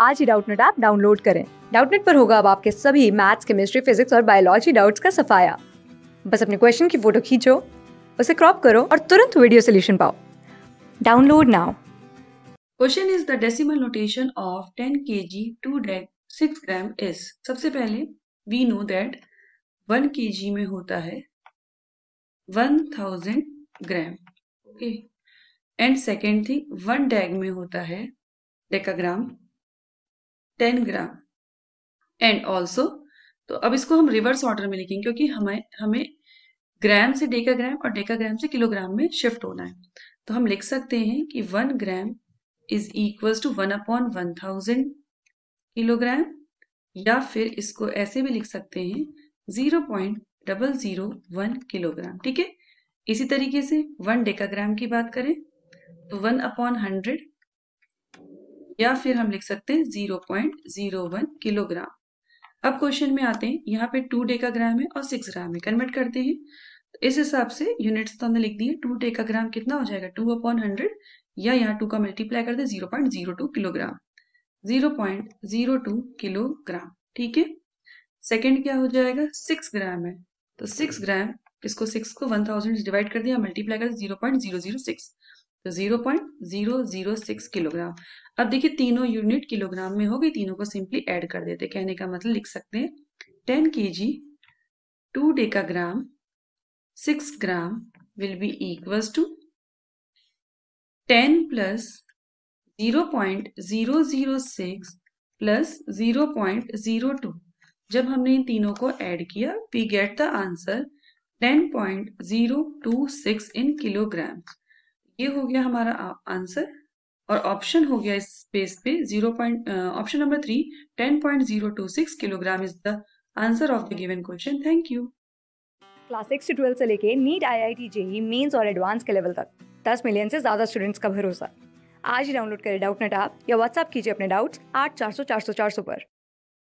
आज ही Doubtnut app download करें डाउटनेट पर होगा अब आपके सभी मैथ्स केमिस्ट्री फिजिक्स और बायोलॉजी डाउट्स का सफाया बस अपने क्वेश्चन की फोटो खींचो उसे क्रॉप करो और तुरंत वीडियो सोल्यूशन पाओ download now question is the decimal notation of 10 date six gram is सबसे पहले वी नो दैट 1 जी में होता है 1000 gram okay and second thing one dag में होता है decagram ten gram and also तो अब इसको हम रिवर्स ऑर्डर में लिखेंगे क्योंकि हमें हमें ग्राम से डेका ग्राम और डेका ग्राम से किलोग्राम में शिफ्ट होना है तो हम लिख सकते हैं कि one gram is equal to one upon one thousand kilogram या फिर इसको ऐसे भी लिख सकते हैं zero point double zero one kilogram ठीक है इसी तरीके से वन डेकाग्राम की बात करें तो वन अपॉन हंड्रेड या फिर हम लिख सकते हैं zero point zero one kilogram अब क्वेश्चन में आते हैं यहाँ पे टू डे का ग्राम है और सिक्स ग्राम है कन्वर्ट करते हैं इस हिसाब से यूनिट्स तो हमने लिख दिए है टू डे का ग्राम कितना हो जाएगा टू अपॉन हंड्रेड या यहाँ टू का मल्टीप्लाई कर दे zero point zero two kilogram zero point zero two kilogram ठीक है सेकेंड क्या हो जाएगा सिक्स ग्राम है तो सिक्स ग्राम इसको सिक्स को वन थाउजेंड डिवाइड कर दिया मल्टीप्लाई कर दे zero point zero zero six तो 0.006 किलोग्राम अब देखिए तीनों यूनिट किलोग्राम में हो गई तीनों को सिंपली ऐड कर देते कहने का मतलब लिख सकते हैं ten K G two decagram six gram will be equals to ten plus zero point zero zero six plus zero point zero two जब हमने इन तीनों को ऐड किया we get the answer ten point zero two six in kilogram ये हो गया हमारा आंसर और ऑप्शन हो गया इस स्पेस पे zero point option number three ten point zero two six kilogram is the answer of the given question thank you class six से ट्वेल्थ से लेके NEET I I T JEE mains और advance के level तक दस million से ज़्यादा students का भरोसा आज ही डाउनलोड करें डाउट नेट आप या व्हाट्सअप कीजिए अपने डाउट्स आठ चार सौ चार सौ चार सौ पर